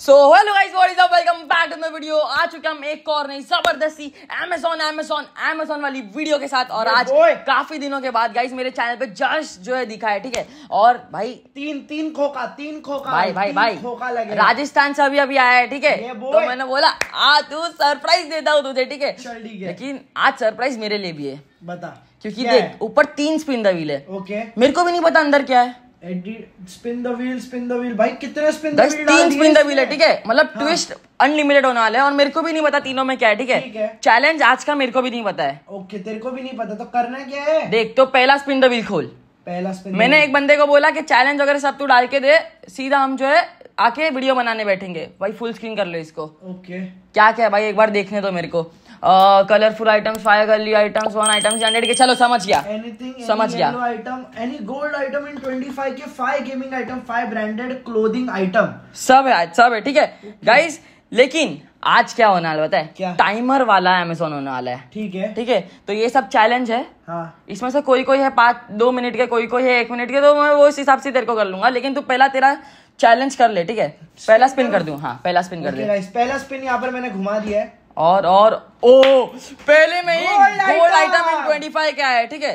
So hello guys what is up welcome back to the video आ चुके हम एक और नहीं जबरदस्ती Amazon Amazon Amazon वाली वीडियो के साथ और आज काफी दिनों के बाद गाइस मेरे चैनल पे जस्ट जो है दिखा है ठीक है और भाई तीन तीन खोखा तीन खोखा भाई भाई भाई खोखा लगे राजस्थान से अभी अभी आया है ठीक है तो मैंने बोला आ तू सरप्राइज देता हूँ तुझे ठीक है लेकिन आज सरप्राइज मेरे लिए भी है बता क्योंकि देख ऊपर तीन स्पिन द व्हील है ओके मेरे को भी नहीं पता अंदर क्या है अनलिमिटेड मतलब हाँ। होने वाला है और मेरे को भी नहीं पता तीनों में क्या है ठीक है चैलेंज आज का मेरे को भी नहीं पता है ओके तेरे को भी नहीं पता तो करना क्या है देख तो पहला स्पिन द व्हील खोल पहला स्पिन मैंने एक बंदे को बोला कि चैलेंज वगैरह सब तू डाल के दे सीधा हम जो है आके वीडियो बनाने बैठेंगे भाई फुल स्क्रीन कर लो इसको ओके क्या क्या भाई एक बार देखने दो मेरे को colourful items five girly items one items hundred के चलो समझ गया Anything, समझ गया item any gold item in 25 के five gaming item five branded clothing item सब है सब है ठीक है गाइस लेकिन आज क्या होने वाला बताए टाइमर वाला अमेजोन होने वाला है ठीक है ठीक है तो ये सब चैलेंज है हाँ। इसमें से कोई कोई है पांच दो मिनट के कोई कोई है एक मिनट के तो मैं वो इस हिसाब से तेरे को कर लूंगा लेकिन तू पहला तेरा चैलेंज कर ले ठीक है पहला स्पिन कर दू हाँ पहला स्पिन कर दे पहला स्पिन यहाँ पर मैंने घुमा दिया है और और ओ पहले में ही gold item in twenty five क्या है ठीक है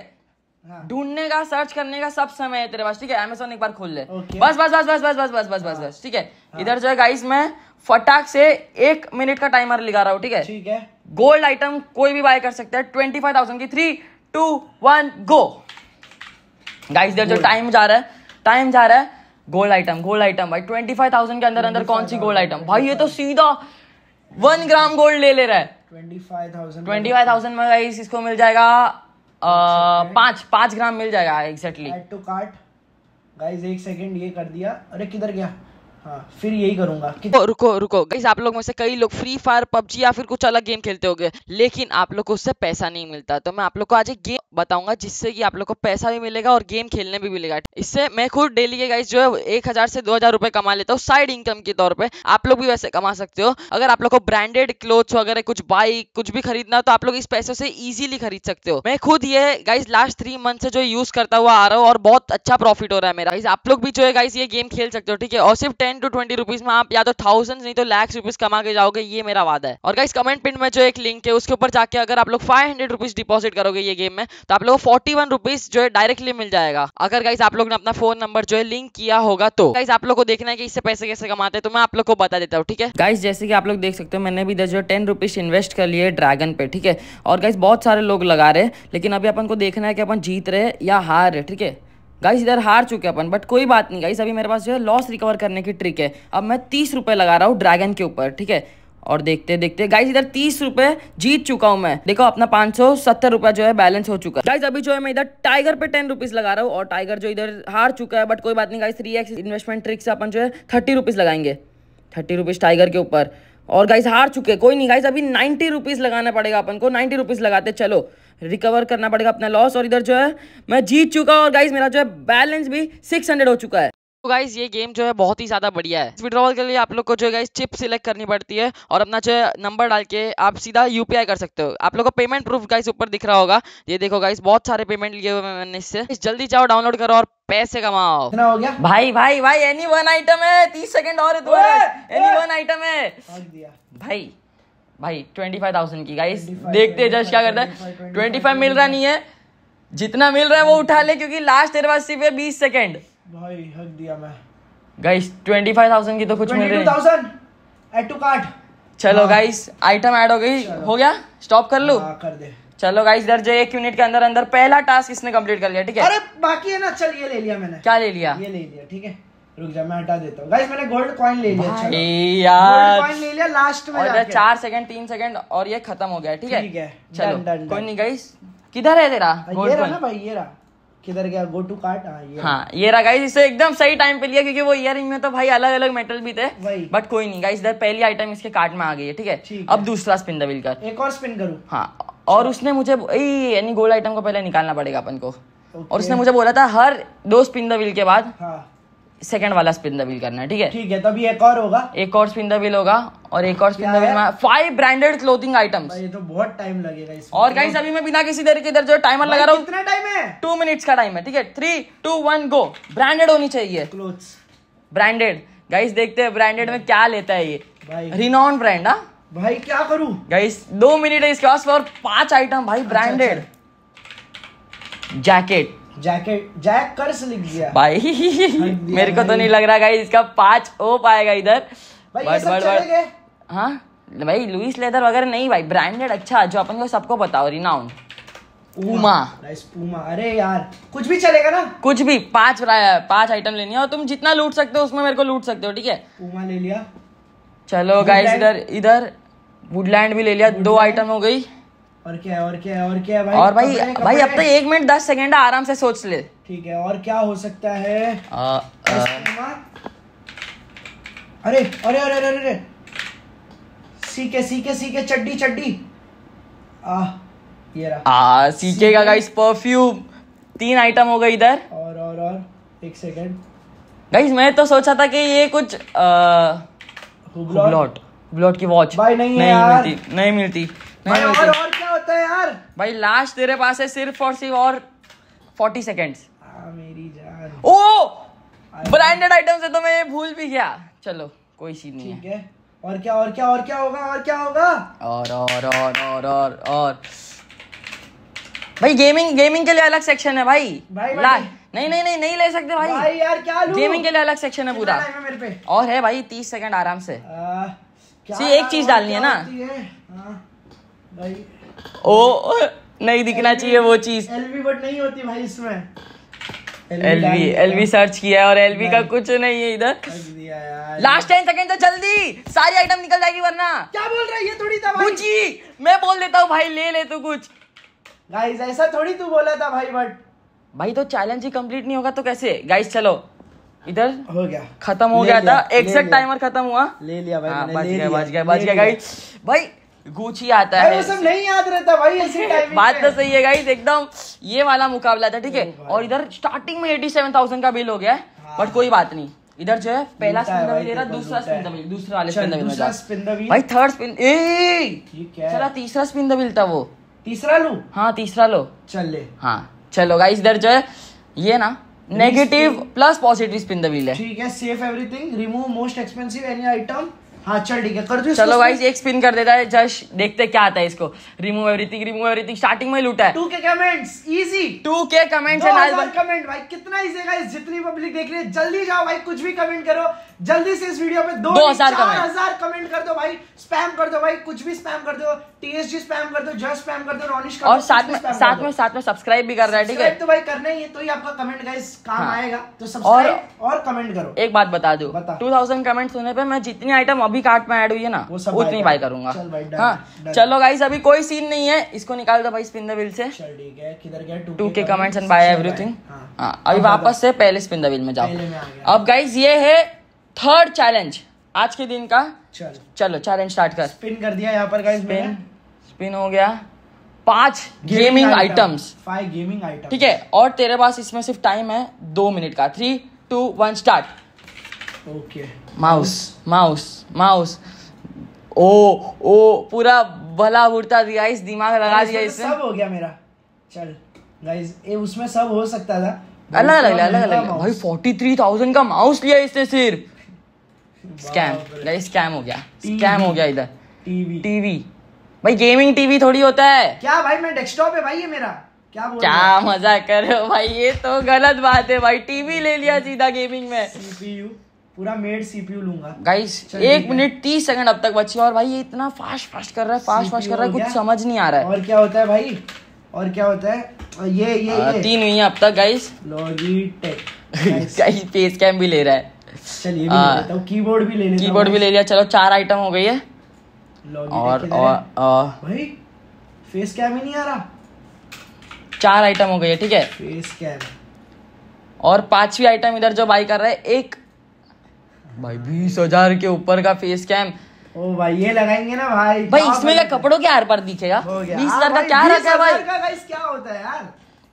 हाँ। ढूंढने का सर्च करने का सब समय है तेरे पास ठीक है अमेजोन एक बार खोल ले बस बस बस बस बस बस बस बस बस हाँ। बस ठीक है हाँ। इधर जो है गाइस मैं फटाक से एक मिनट का टाइमर लगा रहा हूँ ठीक है ठीक है गोल्ड आइटम कोई भी बाय कर सकता है ट्वेंटी फाइव थाउजेंड की three two one go guys इधर जो टाइम जा रहा है टाइम जा रहा है गोल्ड आइटम गोल्ड आइटम भाई ट्वेंटी फाइव थाउजेंड के अंदर अंदर कौन सी गोल्ड आइटम भाई ये तो सीधा वन ग्राम गोल्ड ले ले रहा है ट्वेंटी फाइव थाउजेंड में गाइस इसको मिल जाएगा पांच पांच ग्राम मिल जाएगा एग्जैक्टली टू कार्ट गाइस एक सेकंड ये कर दिया अरे किधर गया हाँ, फिर यही करूंगा कि... रुको रुको गाइस आप लोग में से कई लोग फ्री फायर पबजी या फिर कुछ अलग गेम खेलते होंगे लेकिन आप लोग को उससे पैसा नहीं मिलता तो मैं आप लोग को आज एक गेम बताऊंगा जिससे कि आप लोग को पैसा भी मिलेगा और गेम खेलने भी मिलेगा इससे मैं खुद डेली के गाइस जो है एक हजार से दो हजार रुपए कमा लेता हूँ साइड इनकम के तौर पर आप लोग भी वैसे कमा सकते हो अगर आप लोग को ब्रांडेड क्लोथ्स वगैरह कुछ बाइक कुछ भी खरीदना हो तो आप लोग इस पैसे से इजिली खरीद सकते हो मैं खुद ये गाइस लास्ट थ्री मंथ से जो यूज करता हुआ आ रहा हूँ और बहुत अच्छा प्रॉफिट हो रहा है मेरा आप लोग भी जो है गाइस ये गेम खेल सकते हो ठीक है और सिर्फ टेन टू ट्वेंटी रुपीज में आप या तो थाउजेंड नहीं तो लैक्स रुपीज कमा के जाओगे ये मेरा वादा है और इस कमेंट पिन में जो एक लिंक है उसके ऊपर जाके अगर आप लोग फाइव हंड्रेड रुपीज डिपोजिट करोगे ये गेम में तो आप लोग फोर्टी वन रुपीज जो है डायरेक्टली मिल जाएगा अगर गाइस आप लोग ने अपना फोन नंबर जो है लिंक किया होगा तो गाइस आप लोग को देखना है कि इससे पैसे कैसे कमाते हैं तो मैं आप लोग को बता देता हूँ ठीक है गाइस जैसे कि आप लोग देख सकते हो मैंने भी जो टेन रुपीज इन्वेस्ट कर लिए ड्रैगन पे ठीक है और गाइस बहुत सारे लोग लगा रहे हैं लेकिन अभी अपन को देखना है कि अपन जीत रहे या हार रहे ठीक है गाइस इधर हार चुके अपन बट कोई बात नहीं गाइस अभी मेरे पास जो है लॉस रिकवर करने की ट्रिक है अब मैं तीस रुपये लगा रहा हूँ ड्रैगन के ऊपर ठीक है और देखते देखते गाइस इधर तीस रुपए जीत चुका हूँ मैं देखो अपना पांच सौ सत्तर रुपया जो है बैलेंस हो चुका है अभी जो है मैं इधर टाइगर पे टेन रुपीज लगा रहा हूँ और टाइगर जो इधर हार चुका है बट कोई बात नहीं guys three X investment trick से अपन जो है थर्टी रुपीज लगाएंगे थर्टी रुपीज टाइगर के ऊपर और गाइस हार चुके कोई नहीं गाइस अभी नाइन्टी रुपीज लगाना पड़ेगा अपन को नाइन्टी रुपीज लगाते चलो रिकवर करना पड़ेगा अपना लॉस और इधर जो है मैं जीत चुका और गाइज मेरा जो है बैलेंस भी सिक्स हो चुका है तो गाइज ये गेम जो है बहुत ही ज़्यादा बढ़िया है विड्रॉवल के लिए आप लोग को जो है चिप सिलेक्ट करनी पड़ती है और अपना जो है नंबर डाल के आप सीधा यूपीआई कर सकते हो आप लोग को पेमेंट प्रूफ गाइस ऊपर दिख रहा होगा ये देखो गाइस बहुत सारे पेमेंट लिए हुए मैंने इससे जल्दी जाओ डाउनलोड करो और पैसे कमाओ हो गया भाई भाई भाई एनी वन आइटम है तीस सेकंड और है तुम्हारा एनी वन आइटम है भाई भाई ट्वेंटी फाइव थाउजेंड की गाइस देखते हैं जज क्या करता है ट्वेंटी फाइव मिल रहा नहीं है जितना मिल रहा है वो उठा ले क्योंकि लास्ट तेरे पास सिर्फ बीस सेकेंड भाई हक दिया मैं गाइस ट्वेंटी फाइव थाउजेंड की तो कुछ मिल रही चलो गाइस आइटम ऐड हो गई हो गया स्टॉप कर लो हाँ, कर दे चलो गाइस इधर जो एक मिनट के अंदर अंदर पहला टास्क इसने कंप्लीट कर लिया ठीक है अरे बाकी है ना चल ये ले लिया मैंने क्या ले लिया ये ले लिया ठीक है रुक जा मैं हटा देता हूँ गाइस मैंने गोल्ड कॉइन ले लिया चलो यार कॉइन ले लिया लास्ट में और चार सेकंड तीन सेकंड और ये खत्म हो गया ठीक है ठीक है चलो कोई नहीं गाइस किधर है तेरा गोल्ड कॉइन भाई ये रहा किधर गया गो टू कार्ट हाँ ये हाँ ये रहा गाइस हाँ, इसे एकदम सही टाइम पे लिया क्योंकि वो ईयर में तो भाई अलग अलग मेटल भी थे बट कोई नहीं गाइस इधर पहली आइटम इसके कार्ट में आ गई है ठीक है अब दूसरा स्पिन दबिल कर एक और स्पिन करू हाँ और उसने मुझे यानी गोल्ड आइटम को पहले निकालना पड़ेगा अपन को और उसने मुझे बोला था हर दो स्पिन द व्हील के बाद हाँ। सेकंड वाला स्पिन द व्हील करना है ठीक है ठीक है तभी तो एक और होगा एक और स्पिन द व्हील होगा और एक और spin the wheel five branded clothing items ये तो बहुत टाइम लगेगा और कहीं अभी मैं बिना किसी देर के इधर जो टाइमर लगा रहा हूँ कितना टाइम है टू मिनट्स का टाइम है ठीक है three two one go branded होनी चाहिए क्लोथ ब्रांडेड गाइस देखते हैं ब्रांडेड में क्या लेता है ये रिनॉन ब्रांड हाँ भाई क्या करूं गाइस दो मिनट है इसके पास और पांच आइटम भाई ब्रांडेड अच्छा, जैकेट जैकेट जैक कर्स लिख दिया भाई हाँ हाँ हाँ मेरे को तो नहीं लग रहा गाइस इसका पांच ओ पाएगा इधर भाई बट बट बट हाँ भाई लुइस लेदर वगैरह नहीं भाई ब्रांडेड अच्छा जो अपन को सबको बताओ हो रिनाउन पूमा पूमा अरे यार कुछ भी चलेगा ना कुछ भी पांच पांच आइटम लेनी है और तुम जितना लूट सकते हो उसमें मेरे को लूट सकते हो ठीक है पूमा ले लिया चलो गाइस इधर इधर वुडलैंड भी ले लिया दो आइटम हो गई और क्या है और क्या है और क्या है भाई और भाई कपड़े, कपड़े। भाई अब तो एक मिनट दस सेकेंड आराम से सोच ले ठीक है और क्या हो सकता है अरे अरे अरे अरे अरे सीके सीके सीके चड्डी चड्डी आ ये रहा आ सीके का गाइस परफ्यूम तीन आइटम हो गए इधर और और और एक सेकंड गाइस मैं तो सोचा था कि ये कुछ हुबलॉट हुबलॉट की वॉच भाई नहीं, नहीं, नहीं मिलती नहीं मिलती नहीं मिलती यार भाई लास्ट तेरे पास है सिर्फ और सिर्फ और फोर्टी सेकेंड्स ओ ब्रांडेड आइटम से तो मैं भूल भी गया चलो कोई सीन नहीं है।, है और क्या और क्या और क्या होगा और क्या होगा और और और और और और भाई गेमिंग गेमिंग के लिए अलग सेक्शन है भाई भाई, भाई नहीं नहीं नहीं नहीं ले सकते भाई भाई यार क्या लूं? गेमिंग के लिए अलग सेक्शन है पूरा और है भाई तीस सेकंड आराम से आ, क्या एक चीज डालनी है ना हाँ। भाई ओ नहीं दिखना चाहिए वो चीज एलवी बट नहीं होती भाई इसमें एलवी एलवी सर्च किया और एलवी का कुछ नहीं है इधर लास्ट टेन सेकंड तो जल्दी सारी आइटम निकल जाएगी वरना क्या बोल रहा है ये थोड़ी था भाई जी मैं बोल देता हूँ भाई ले ले तू कुछ गाइस ऐसा थोड़ी तू बोला था भाई बट भाई तो चैलेंज ही कंप्लीट नहीं होगा तो कैसे गाइस चलो इधर हो गया खत्म हो गया था एग्जैक्ट टाइमर खत्म हुआ ले लिया भाई हाँ, बच गया बच गया बच गया गाइस भाई गुची आता है सब नहीं याद रहता भाई ऐसी बात तो सही है गाइस एकदम ये वाला मुकाबला था ठीक है और इधर स्टार्टिंग में एटी सेवन थाउजेंड का बिल हो गया है बट हाँ। कोई बात नहीं इधर जो है पहला स्पिन दबिल ले रहा दूसरा स्पिन दबिल दूसरा वाले स्पिन दबी थर्ड स्पिन तीसरा स्पिन दबिल था वो तीसरा लो हाँ तीसरा लो चल हाँ चलो गाइस इधर जो है ये ना negative plus positive spin the wheel है ठीक है safe everything remove most expensive any item हाँ चल ठीक है कर दो चलो भाई एक स्पिन कर देता है जस्ट देखते क्या आता है इसको remove everything remove everything starting में लूटा है two K comments easy two K comments comment भाई कितना इजी जितनी पब्लिक देख रही है जल्दी जाओ भाई कुछ भी कमेंट करो जल्दी से इस वीडियो पे दो, हजार कमेंट।, कर दो भाई स्पैम कर दो भाई कुछ भी स्पैम कर दो टीएसजी स्पैम कर दो जस्ट स्पैम कर दो रोनिश और साथ में साथ में साथ में सब्सक्राइब भी कर रहा है ठीक है तो भाई करना ही है तो ही आपका कमेंट गाइस काम हाँ। आएगा तो सब्सक्राइब और कमेंट करो एक बात बता दो थाउजेंड कमेंट होने पर मैं जितनी आइटम अभी कार्ट में ऐड हुई है ना वो उतनी बाई करूंगा हाँ चलो गाइस अभी कोई सीन नहीं है इसको निकाल दो भाई स्पिन बिल से two K comments and buy everything हाँ अभी वापस से पहले स्पिन बिल में जाओ अब गाइस ये है थर्ड चैलेंज आज के दिन का चलो चैलेंज स्टार्ट कर स्पिन कर दिया यहाँ पर गाइस स्पिन स्पिन हो गया पांच gaming items five gaming item ठीक है और तेरे पास इसमें सिर्फ टाइम है दो मिनट का three two one start mouse mouse mouse ओ ओ पूरा भला उड़ता दिया इस दिमाग लगा दिया तो इससे सब हो गया मेरा चल गाइस ये उसमें सब हो सकता था अलग अलग अलग अलग भाई फोर्टी थ्री थाउजेंड का माउस लिया इसने सिर्फ स्कैम गाइस स्कैम हो गया स्कैम हो गया इधर टीवी टीवी भाई गेमिंग टीवी थोड़ी होता है क्या भाई मैं डेस्कटॉप है भाई ये मेरा क्या बोल क्या मजा कर रहे हो भाई ये तो गलत बात है भाई टीवी ले लिया सीधा गेमिंग में सीपीयू पूरा मेड सीपीयू लूंगा गाइस एक मिनट तीस सेकंड अब तक बची और भाई ये इतना फास्ट फास्ट कर रहा है फास्ट फास्ट कर रहा है कुछ समझ नहीं आ रहा है और क्या होता है भाई और क्या होता है ये ये, आ, हाँ, ये। तीन हुई है अब तक गाइस लॉजिटेक फेस कैम भी ले रहा है चलिए कीबोर्ड भी ले कीबोर्ड हाँ। भी ले लिया चलो चार आइटम हो गई है और भाई फेस कैम ही नहीं आ रहा चार आइटम हो गई है ठीक है फेस कैम और पांचवी आइटम इधर जो बाई कर रहा है एक भाई बीस हजार के ऊपर का फेस कैम ओ भाई ये लगाएंगे ना भाई भाई इसमें का कपड़ों के आर पर दिखेगा बीस हाँ हजार का क्या रखा है भाई क्या होता है यार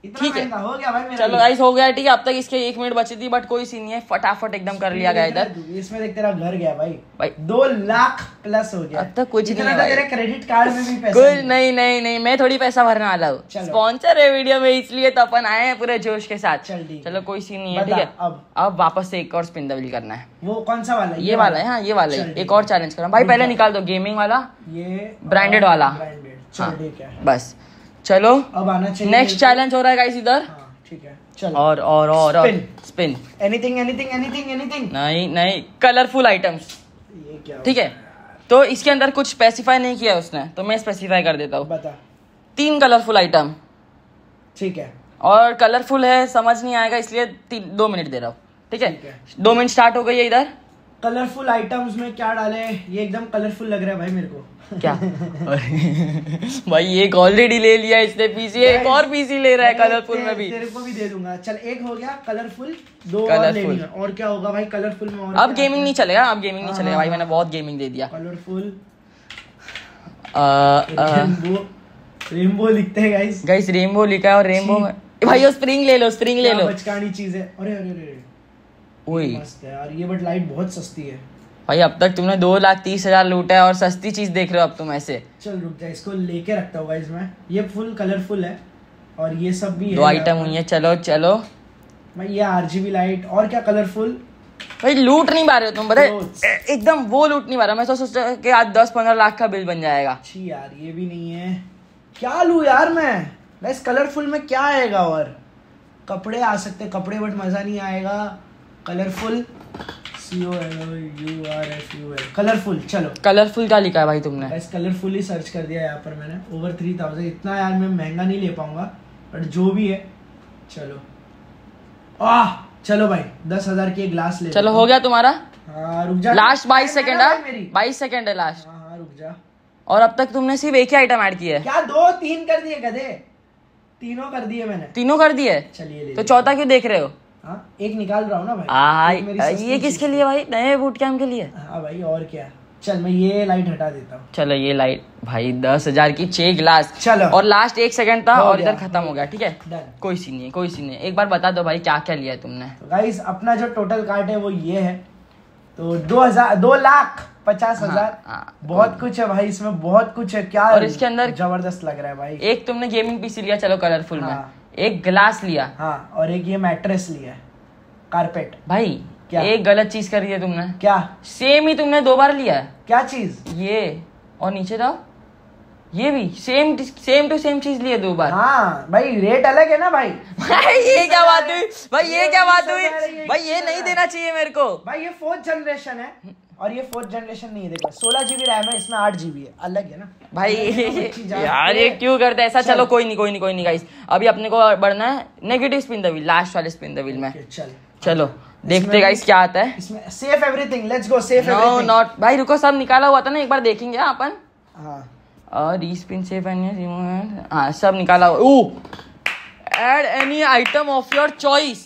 ठीक है हो गया भाई मेरा चलो गाइस हो गया ठीक है अब तक इसके एक मिनट बची थी बट कोई सीन नहीं है फटाफट एकदम कर लिया गया इधर इसमें देख तेरा घर गया भाई भाई दो लाख प्लस हो गया अब तक कुछ नहीं है तो तेरे क्रेडिट कार्ड में भी पैसा कुछ नहीं नहीं नहीं मैं थोड़ी पैसा भरने वाला हूँ स्पॉन्सर है वीडियो में इसलिए तो अपन आए हैं पूरे जोश के साथ चलो कोई सीन नहीं है ठीक है अब वापस से एक और स्पिन दबिल करना है वो कौन सा वाला ये वाला है हाँ, ये वाला है एक और चैलेंज करना भाई पहले निकाल दो गेमिंग वाला ये ब्रांडेड वाला हाँ बस चलो अब आना चाहिए नेक्स्ट चैलेंज हो रहा है गाइस इधर हाँ, ठीक है चलो और और और spin anything anything anything anything नहीं नहीं कलरफुल आइटम्स ठीक है तो इसके अंदर कुछ स्पेसिफाई नहीं किया उसने तो मैं स्पेसिफाई कर देता हूँ बता तीन कलरफुल आइटम ठीक है और कलरफुल है समझ नहीं आएगा इसलिए दो मिनट दे रहा हूँ ठीक है दो मिनट स्टार्ट हो गई है इधर कलरफुल आइटम्स में क्या डाले ये एकदम कलरफुल लग रहा है भाई मेरे को क्या भाई एक ऑलरेडी ले लिया इसने पीसी एक और पीसी ले रहा है कलरफुल में भी तेरे को भी दे दूंगा चल एक हो गया कलरफुल दो कलरफुल और, और क्या होगा भाई कलरफुल में और अब गेमिंग नहीं चलेगा अब गेमिंग नहीं हाँ, चलेगा भाई मैंने बहुत गेमिंग दे दिया कलरफुल रेनबो लिखते हैं गाइस गाइस रेनबो लिखा है और रेनबो में भाई वो स्प्रिंग ले लो स्प्रिंग ले लो बचकानी चीज है अरे अरे अरे है यार ये बट लाइट बहुत सस्ती है भाई अब तक तुमने दो लाख तीस हजार लूटा है और सस्ती चीज देख रहे हो अब तुम ऐसे चल रुक जा इसको लेके रखता हूँ इसमें ये फुल कलरफुल है और ये सब भी दो आइटम हुई है चलो चलो भाई ये आरजीबी लाइट और क्या कलरफुल भाई लूट नहीं पा रहे हो तुम बताए एकदम वो लूट नहीं पा रहा मैं सोच रहा कि आज दस पंद्रह लाख का बिल बन जाएगा छी यार ये भी नहीं है क्या लू यार मैं वैसे कलरफुल में क्या आएगा और कपड़े आ सकते कपड़े बट मजा नहीं आएगा colourful C O L U R F U L colourful चलो कलरफुल क्या लिखा है भाई तुमने बस कलरफुल ही सर्च कर दिया यहाँ पर मैंने ओवर थ्री थाउजेंड इतना यार मैं महंगा नहीं ले पाऊंगा बट जो भी है चलो आ चलो भाई दस हजार की ग्लास ले चलो हो गया तुम्हारा हाँ, रुक जा लास्ट बाईस सेकेंड हाँ? है बाईस सेकेंड है लास्ट हाँ, रुक जा और अब तक तुमने सिर्फ एक ही आइटम ऐड किया है क्या दो तीन कर दिए गधे तीनों कर दिए मैंने तीनों कर दिए चलिए तो चौथा क्यों देख रहे हो हाँ, एक निकाल रहा हूँ ना भाई आ, हाँ, हाँ, ये किसके लिए भाई नए बूट कैम के लिए हाँ भाई और क्या चल मैं ये लाइट हटा देता हूँ चलो ये लाइट भाई दस हजार की छह ग्लास चलो और लास्ट एक सेकंड था और इधर खत्म हो गया ठीक है कोई सीन नहीं कोई सीन नहीं एक बार बता दो भाई क्या क्या लिया है तुमने तो गाइस अपना जो टोटल कार्ड है वो ये है तो दो हजार दो लाख पचास हजार हाँ, बहुत कुछ है भाई इसमें बहुत कुछ है क्या और इसके अंदर जबरदस्त लग रहा है भाई एक तुमने गेमिंग पीसी लिया चलो कलरफुल में एक ग्लास लिया हाँ और एक ये मैट्रेस लिया कारपेट भाई क्या एक गलत चीज करी है तुमने क्या सेम ही तुमने दो बार लिया क्या चीज ये और नीचे जाओ ये भी सेम सेम टू सेम चीज लिए दो बार हाँ भाई रेट अलग है ना भाई भाई ये क्या बात हुई भाई ये क्या बात हुई भाई ये नहीं देना चाहिए मेरे को भाई ये फोर्थ जनरेशन है और ये फोर्थ जनरेशन नहीं है देखो सोलह जीबी रैम है इसमें आठ जीबी है अलग है ना भाई यार ये क्यों करते ऐसा चलो, कोई नहीं कोई नहीं कोई नहीं गाइस अभी अपने को बढ़ना है negative spin the wheel last वाले स्पिन द व्हील में चलो देखते गाइस क्या आता है इसमें safe everything let's go safe no not भाई रुको सब निकाला हुआ था ना एक बार देखेंगे हाँ, अपन हां री स्पिन सेफ एंड रिमूव हां सब निकाला हुआ ओ add any item of your choice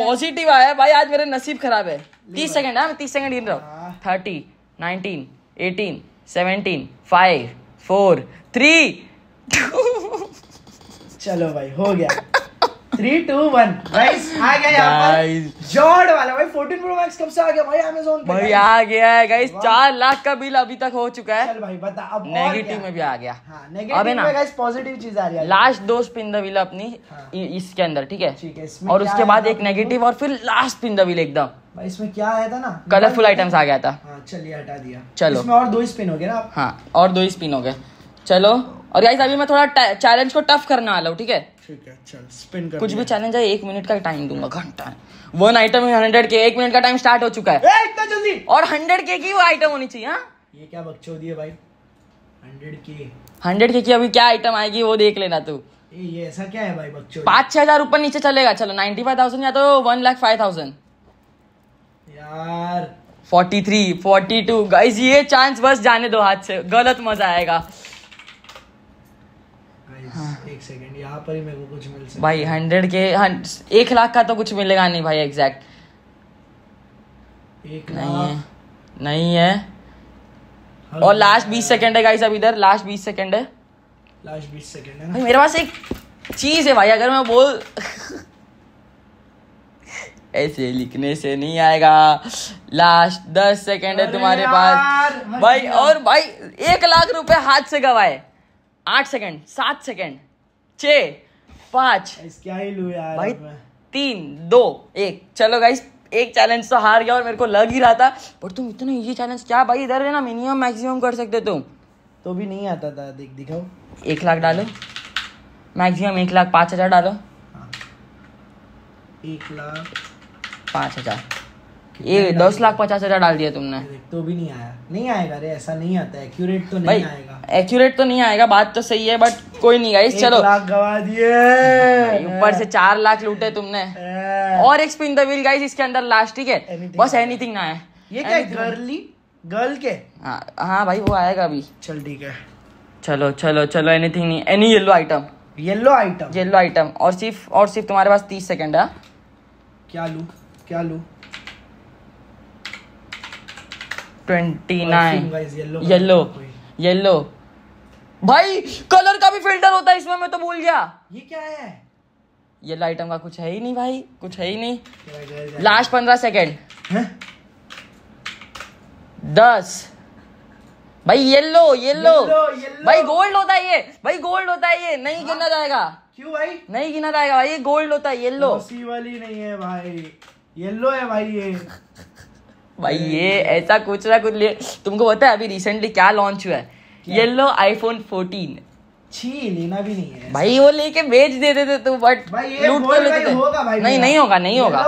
positive आया भाई आज मेरा नसीब खराब है तीस सेकेंड है तीस सेकंड गिन रहा हूँ हाँ। Thirty nineteen eighteen seventeen five four three चलो भाई हो गया थ्री टू वन आ गया जॉर्ड वाला भाई प्रो मैक्स कब से आ गया भाई अमेजोन पे भाई आ गया है गाइस चार लाख का बिल अभी तक हो चुका है चल भाई बता अब नेगेटिव में भी आ गया हाँ, गाइस पॉजिटिव चीज आ रही है लास्ट दो स्पिन द अपनी हाँ। इसके अंदर ठीक है और उसके बाद एक नेगेटिव और फिर लास्ट स्पिन द एकदम इसमें क्या आया था ना कलरफुल आइटम्स आ गया था हाँ, चलिए हटा दिया चलो इसमें और दो स्पिन हो गए ना हाँ और दो स्पिन हो गए चलो और गाइस अभी मैं थोड़ा चैलेंज को टफ करने वाला हूँ ठीक है ठीक है चल स्पिन कर कुछ भी चैलेंज है एक मिनट का टाइम दूंगा घंटा वन आइटम हंड्रेड के एक मिनट का टाइम स्टार्ट हो चुका है इतना जल्दी और हंड्रेड के की वो आइटम होनी चाहिए हाँ ये क्या बकचोदी है भाई हंड्रेड के हंड्रेड के की अभी क्या आइटम आएगी वो देख लेना तू ये ऐसा क्या है भाई बच्चों पाँच छह हजार ऊपर नीचे चलेगा चलो नाइनटी फाइव थाउजेंड या तो वन लाख फाइव थाउजेंड यार forty three forty two guys ये चांस बस जाने दो हाथ से गलत मजा आएगा सेकंड यहाँ पर ही मेरे को कुछ मिल सकता भाई हंड्रेड के हं, एक लाख का तो कुछ मिलेगा नहीं भाई एग्जैक्ट एक नहीं है नहीं है और लास्ट बीस सेकंड है गाइस अब इधर लास्ट बीस सेकंड है लास्ट बीस सेकंड है भाई मेरे पास एक चीज है भाई अगर मैं बोल ऐसे लिखने से नहीं आएगा लास्ट दस सेकेंड है तुम्हारे पास भाई और भाई एक लाख रुपए हाथ से गवाए आठ सेकेंड सात सेकेंड छ पांच क्या ही लू यार भाई तीन दो एक चलो गाइस एक चैलेंज तो हार गया और मेरे को लग ही रहा था पर तुम इतना इजी चैलेंज क्या भाई इधर है ना मिनिमम मैक्सिमम कर सकते तुम तो भी नहीं आता था देख दिखाओ एक लाख डालो मैक्सिमम एक लाख पाँच हजार डालो हाँ। एक लाख पाँच हजार ये दस लाख पचास हजार डाल दिया तुमने तो भी नहीं आया नहीं आएगा रे ऐसा नहीं आता एक्यूरेट तो नहीं आएगा एक्यूरेट तो नहीं आएगा बात तो सही है बट कोई नहीं गाइस चलो लाख गवा दिए ऊपर से चार लाख लूटे तुमने और एक स्पिन द व्हील गाइस इसके अंदर लास्ट ठीक है बस एनीथिंग ना है ये क्या गर्ली गर्ल के हाँ हाँ भाई वो आएगा अभी चल ठीक है चलो चलो चलो एनीथिंग नहीं any yellow item yellow item yellow item और सिर्फ और सिर्फ तुम्हारे पास तीस सेकेंड है क्या लू क्या लू ट्वेंटी नाइन येलो येलो भाई कलर का भी फिल्टर होता है इसमें मैं तो भूल गया ये क्या है ये आइटम का कुछ है ही नहीं भाई कुछ है ही नहीं लास्ट पंद्रह सेकेंड दस भाई येलो येलो भाई गोल्ड होता है ये भाई गोल्ड होता है ये नहीं हाँ? गिना जाएगा क्यों भाई नहीं गिना जाएगा भाई ये गोल्ड होता है येलो तो वाली नहीं है भाई येलो है भाई ये भाई ये ऐसा कुछ ना कुछ ले तुमको पता है अभी रिसेंटली क्या लॉन्च हुआ है येलो आईफोन फोर्टीन छी लेना भी नहीं है भाई वो लेके बेच देते थे तू बट लूट तो लेते थे नहीं नहीं होगा नहीं होगा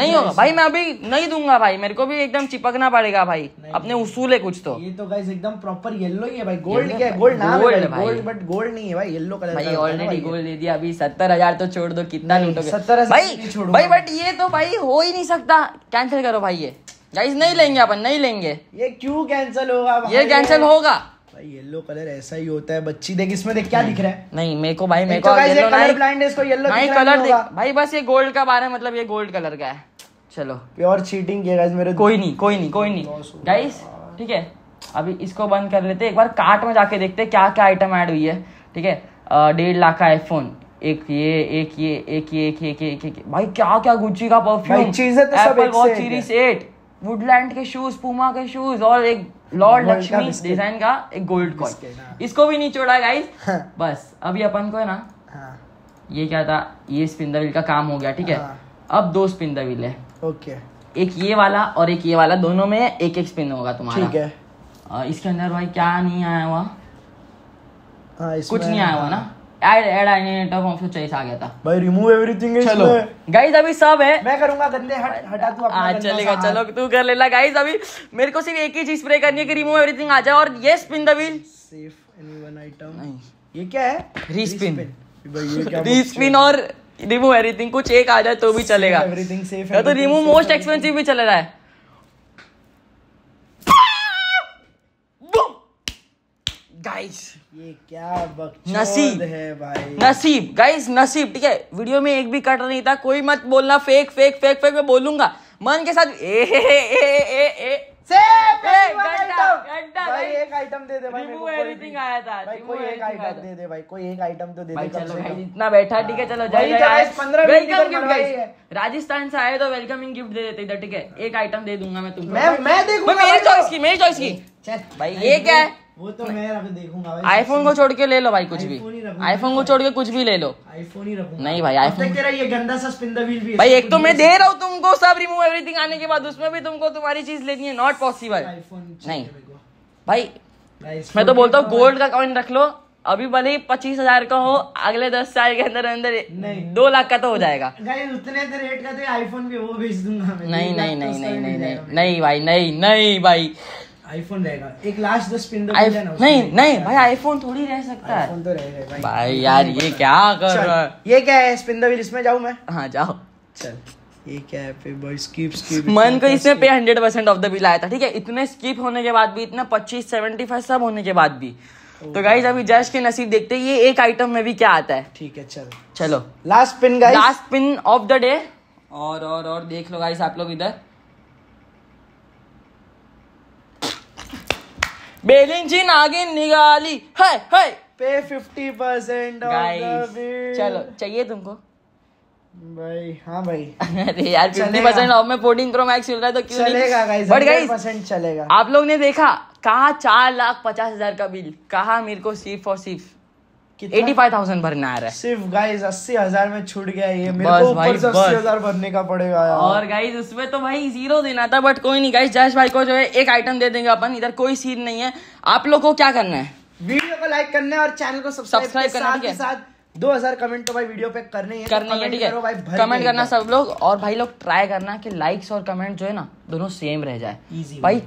नहीं होगा भाई मैं अभी नहीं दूंगा भाई मेरे को भी एकदम चिपकना पड़ेगा भाई अपने उसूल है कुछ तो ये तो गाइस एकदम प्रॉपर येलो ही है भाई गोल्ड क्या है गोल्ड नाम गोल्ड गोल्ड बट गोल्ड नहीं है भाई येलो कलर भाई ऑलरेडी गोल्ड दे दिया अभी सत्तर हजार तो छोड़ दो कितना लूटोगे सत्तर भाई भाई बट ये तो भाई हो ही नहीं सकता कैंसिल करो भाई ये गाइस नहीं लेंगे अपन नहीं लेंगे ये क्यों कैंसिल होगा ये कैंसिल होगा भाई येलो कलर ऐसा ही होता है बच्ची देख इसमें देख क्या दिख रहा है नहीं मेरे को भाई मेरे तो को भाई बस ये गोल्ड का बारे मतलब ये गोल्ड कलर का है चलो प्योर चीटिंग किया गाइस मेरे कोई नहीं कोई नहीं कोई नहीं गाइस ठीक है अभी इसको बंद कर लेते एक बार कार्ट में जाके देखते क्या क्या आइटम ऐड हुई है ठीक है डेढ़ लाख का आईफोन एक ये एक ये एक ये एक ये एक ये भाई क्या क्या गुच्ची का परफ्यूम चीज है तो सब वॉच सीरीज एट वुडलैंड के शूज पुमा के शूज और एक लॉर्ड लक्ष्मी डिजाइन का एक गोल्ड कॉइन हाँ। इसको भी नहीं छोड़ा गाइस हाँ। बस अभी अपन को है ना हाँ। ये क्या था ये स्पिंदरविल व्हील का काम हो गया ठीक है अब दो स्पिंदरविल व्हील है ओके एक ये वाला और एक ये वाला दोनों में एक एक स्पिन होगा तुम्हारा ठीक है इसके अंदर भाई क्या नहीं आया हुआ कुछ नहीं आया हुआ ना ऐड ऐड आइनेटर फॉर्म से चॉइस आ गया था भाई रिमूव एवरीथिंग इसमें चलो गाइस अभी सब है मैं करूंगा गंदे हट हटा तू अपना हां चलेगा चलो तू कर लेला गाइस अभी मेरे को सिर्फ एक ही चीज स्प्रे करनी है कि रिमूव एवरीथिंग आ जाए और ये spin the wheel safe any one item नहीं ये क्या है रीस्पिन भाई ये क्या रीस्पिन और रिमूव एवरीथिंग कुछ एक आ जाए तो भी चलेगा एवरीथिंग सेफ है तो रिमूव मोस्ट एक्सपेंसिव भी चल रहा है नसीब गाइस नसीब ठीक है वीडियो में एक भी कट नहीं था कोई मत बोलना फेक फेक फेक फेक मैं बोलूंगा मन के साथ ए ए ए ए ए इतना तो राजस्थान से आए तो वेलकमिंग गिफ्ट दे देते इधर ठीक है एक आइटम दे दूंगा मैं तुम्हें मेरी चॉइस की मेरी चॉइस की भाई ये क्या है वो तो मैं रख देखूंगा भाई आईफोन को छोड़ के ले लो भाई कुछ भी आईफोन को छोड़ के कुछ भी ले लो आईफोन ही रखूंगा नहीं भाई आईफोन तेरा ये गंदा सा स्पिन व्हील भी भाई एक तो मैं दे रहा हूँ तुमको सब रिमूव एवरीथिंग आने के बाद उसमें भी तुमको तुम्हारी चीज लेनी है नॉट पॉसिबल नहीं भाई मैं तो बोलता हूँ गोल्ड का कॉइन रख लो अभी भले ही पच्चीस हजार का हो अगले दस साल के अंदर अंदर दो लाख का तो हो जाएगा उतने तो रेट का तो आईफोन भी वो भेज दूंगा तो नहीं नहीं नहीं नहीं नहीं नहीं भाई नहीं नहीं भाई आईफोन रहेगा एक लास्ट नहीं नहीं भाई आईफोन थोड़ी रह सकता है तो भाई, भाई यार ये क्या कर रहा है ये क्या है इसमें जाऊं मैं हाँ जाओ चल ये क्या है पे भाई स्किप स्किप मन को इसमें पे hundred percent off the bill आया था ठीक है इतने स्किप होने के बाद भी इतना पच्चीस सेवेंटी फाइव सब होने के बाद भी oh तो गाइज अभी जश के नसीब देखते हैं ये एक आइटम में भी क्या आता है ठीक है चलो चलो last pin guys last pin of the day और और और देख लो गाइस आप लोग इधर बेलिंची नागिन निकाली है है पे 50 परसेंट चलो चाहिए तुमको भाई हाँ भाई अरे यार फिफ्टी परसेंट ऑफ में फोर्टीन प्रो मैक्स मिल रहा है तो क्यों चलेगा गाइस परसेंट चलेगा आप लोग ने देखा कहा चार लाख पचास हजार का बिल कहा मेरे को सिर्फ और सिर्फ एटी फाइव थाउजेंड भरने आ रहा है सिर्फ गाइस अस्सी हजार में छूट गया ये मेरे को ऊपर से अस्सी हजार भरने का पड़ेगा यार और गाइस उसमें तो भाई जीरो देना था बट कोई नहीं गाइस जयेश भाई को जो है एक आइटम दे देंगे अपन इधर कोई सीन नहीं है आप लोग को क्या करना है वीडियो को लाइक करना है और चैनल को सब्सक्राइब करना है साथ दो हजार कमेंट तो भाई वीडियो पे करने हैं तो करने है ठीक है कमेंट करना सब लोग और भाई लोग ट्राई करना कि लाइक्स और कमेंट जो है ना दोनों सेम रह जाए इजी भाई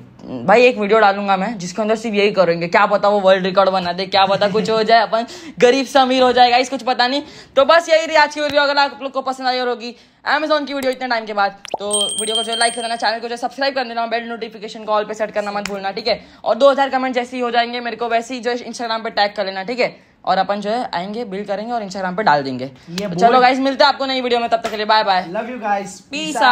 भाई एक वीडियो डालूंगा मैं जिसके अंदर सिर्फ यही करेंगे क्या पता वो वर्ल्ड रिकॉर्ड बना दे क्या पता कुछ हो जाए अपन गरीब से अमीर हो जाएगा इस कुछ पता नहीं तो बस यही रही आज की वीडियो अगर आप लोग को पसंद आई होगी अमेजोन की वीडियो इतने टाइम के बाद तो वीडियो को जो लाइक कर देना चैनल को जो सब्सक्राइब कर देना बेल नोटिफिकेशन को ऑल पे सेट करना मत भूलना ठीक है और दो कमेंट जैसे ही हो जाएंगे मेरे को वैसे ही जो इंस्टाग्राम पे टैग कर लेना ठीक है और अपन जो है आएंगे बिल करेंगे और इंस्टाग्राम पे डाल देंगे तो चलो गाइस मिलते हैं आपको नई वीडियो में तब तक के लिए bye bye love you guys piece